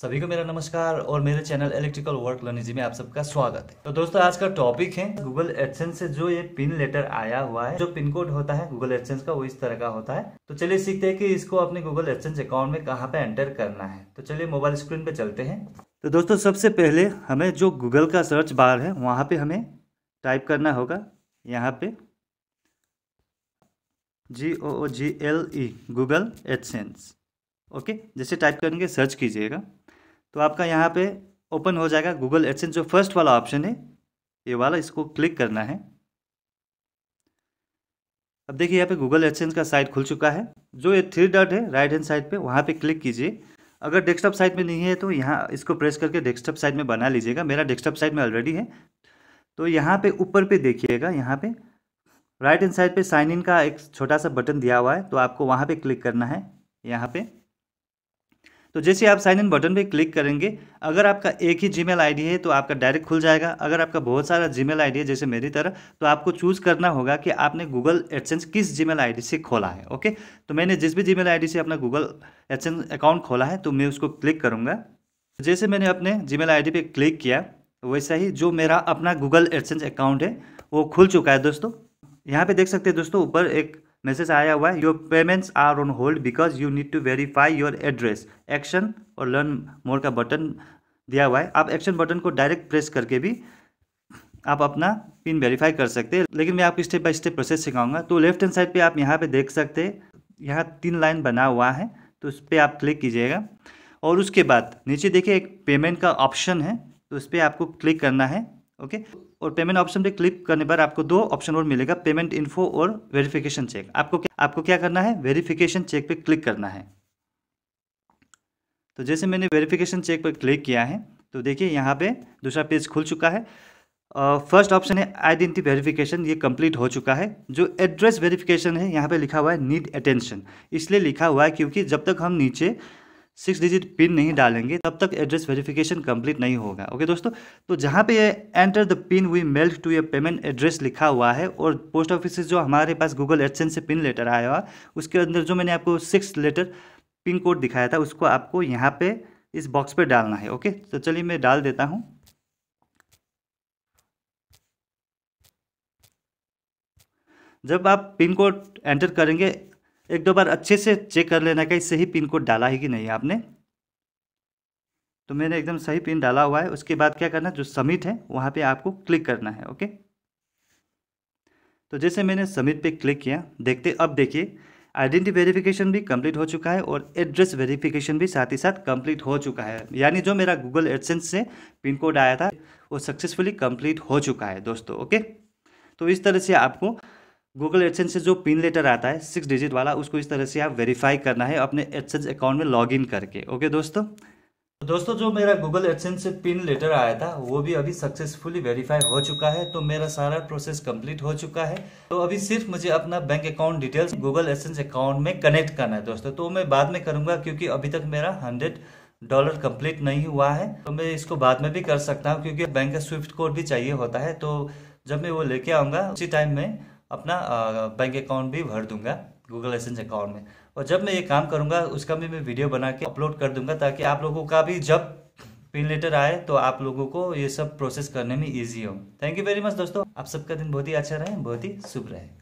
सभी को मेरा नमस्कार और मेरे चैनल इलेक्ट्रिकल वर्क लर्निंग जी में आप सबका स्वागत है तो दोस्तों आज का टॉपिक है गूगल एडसेंस से जो ये पिन लेटर आया हुआ है जो पिन कोड होता है गूगल एडसेंस का वो इस तरह का होता है तो चलिए सीखते हैं कि इसको अपने गूगल एडसेंस अकाउंट में कहाँ पे एंटर करना है तो चलिए मोबाइल स्क्रीन पे चलते हैं तो दोस्तों सबसे पहले हमें जो गूगल का सर्च बार है वहां पे हमें टाइप करना होगा यहाँ पे G O G L E Google AdSense okay जैसे टाइप करेंगे सर्च कीजिएगा तो आपका यहाँ पे ओपन हो जाएगा गूगल एडसेंस जो फर्स्ट वाला ऑप्शन है ये वाला इसको क्लिक करना है अब देखिए यहाँ पे गूगल एडसेंस का साइट खुल चुका है जो ये थ्री डॉट है राइट हैंड साइड पे वहाँ पे क्लिक कीजिए अगर डेस्कटॉप साइट में नहीं है तो यहाँ इसको प्रेस करके डेस्कटॉप साइट में बना लीजिएगा मेरा डेस्कटॉप साइट में ऑलरेडी है तो यहाँ पे ऊपर पे देखिएगा यहाँ पे राइट हैंड साइड पे साइन इन का एक छोटा सा बटन दिया हुआ है तो आपको वहाँ पे क्लिक करना है यहाँ पे तो जैसे आप साइन इन बटन पे क्लिक करेंगे अगर आपका एक ही जीमेल आईडी है तो आपका डायरेक्ट खुल जाएगा अगर आपका बहुत सारा जीमेल आईडी है जैसे मेरी तरह तो आपको चूज़ करना होगा कि आपने गूगल एडसेंस किस जीमेल आईडी से खोला है ओके तो मैंने जिस भी जीमेल आईडी से अपना गूगल एडसेंस अकाउंट खोला है तो मैं उसको क्लिक करूँगा जैसे मैंने अपने जीमेल आईडी पे क्लिक किया वैसा ही जो मेरा अपना गूगल एडसेंस अकाउंट है वो खुल चुका है दोस्तों यहाँ पे देख सकते हैं दोस्तों ऊपर एक मैसेज आया हुआ है your payments are on hold because you need to verify your address action और लर्न मोर का बटन दिया हुआ है आप एक्शन बटन को डायरेक्ट प्रेस करके भी आप अपना पिन वेरीफाई कर सकते हैं लेकिन मैं आपको स्टेप बाय स्टेप प्रोसेस सिखाऊंगा तो लेफ्ट हैंड साइड पे आप यहाँ पे देख सकते हैं यहाँ तीन लाइन बना हुआ है तो उस पर आप क्लिक कीजिएगा और उसके बाद नीचे देखिए एक पेमेंट का ऑप्शन है तो उस पर आपको क्लिक करना है ओके और पेमेंट ऑप्शन पे क्लिक करने पर आपको दो ऑप्शन और मिलेगा पेमेंट इन्फो और वेरिफिकेशन चेक आपको क्या आपको क्या करना है वेरिफिकेशन चेक पे क्लिक करना है तो जैसे मैंने वेरिफिकेशन चेक पर क्लिक किया है तो देखिए यहाँ पे दूसरा पेज खुल चुका है फर्स्ट ऑप्शन है आइडेंटिटी वेरिफिकेशन ये कंप्लीट हो चुका है जो एड्रेस वेरिफिकेशन है यहाँ पे लिखा हुआ है नीड अटेंशन इसलिए लिखा हुआ है क्योंकि जब तक हम नीचे सिक्स डिजिट पिन नहीं डालेंगे तब तक एड्रेस वेरिफिकेशन कंप्लीट नहीं होगा ओके दोस्तों तो जहाँ पे enter the PIN we mailed to ये पेमेंट एड्रेस लिखा हुआ है और पोस्ट ऑफिस से जो हमारे पास गूगल एडसेंस से पिन लेटर आया हुआ उसके अंदर जो मैंने आपको सिक्स लेटर पिन कोड दिखाया था उसको आपको यहाँ पे इस बॉक्स पे डालना है ओके तो चलिए मैं डाल देता हूँ जब आप पिन कोड एंटर करेंगे एक दो बार अच्छे से चेक कर लेना कहीं सही पिन कोड डाला है कि नहीं आपने तो मैंने एकदम सही पिन डाला हुआ है उसके बाद क्या करना जो समिट है वहाँ पे आपको क्लिक करना है ओके तो जैसे मैंने समिट पे क्लिक किया देखते अब देखिए आइडेंटिटी वेरिफिकेशन भी कंप्लीट हो चुका है और एड्रेस वेरिफिकेशन भी साथ ही साथ कंप्लीट हो चुका है यानी जो मेरा गूगल एडसेंस से पिन कोड आया था वो सक्सेसफुली कंप्लीट हो चुका है दोस्तों ओके तो इस तरह से आपको गूगल एडसेंस से जो पिन लेटर आता है सिक्स डिजिट वाला उसको इस तरह से आप वेरीफाई करना है अपने एडसेंस अकाउंट में लॉगिन करके ओके दोस्तों तो दोस्तों जो मेरा गूगल एडसेंस से पिन लेटर आया था वो भी अभी सक्सेसफुली वेरीफाई हो चुका है तो मेरा सारा प्रोसेस कंप्लीट हो चुका है तो अभी सिर्फ मुझे अपना bank account details Google AdSense account में कनेक्ट करना है दोस्तों तो मैं बाद में करूंगा क्योंकि अभी तक मेरा हंड्रेड डॉलर कंप्लीट नहीं हुआ है तो मैं इसको बाद में भी कर सकता हूँ क्योंकि बैंक का स्विफ्ट कोड भी चाहिए होता है तो जब मैं वो लेके आऊंगा उसी टाइम में अपना बैंक अकाउंट भी भर दूंगा गूगल एसेंस अकाउंट में और जब मैं ये काम करूँगा उसका भी मैं वीडियो बना के अपलोड कर दूंगा ताकि आप लोगों का भी जब पिन लेटर आए तो आप लोगों को ये सब प्रोसेस करने में ईजी हो थैंक यू वेरी मच दोस्तों आप सबका दिन बहुत ही अच्छा रहे बहुत ही शुभ रहे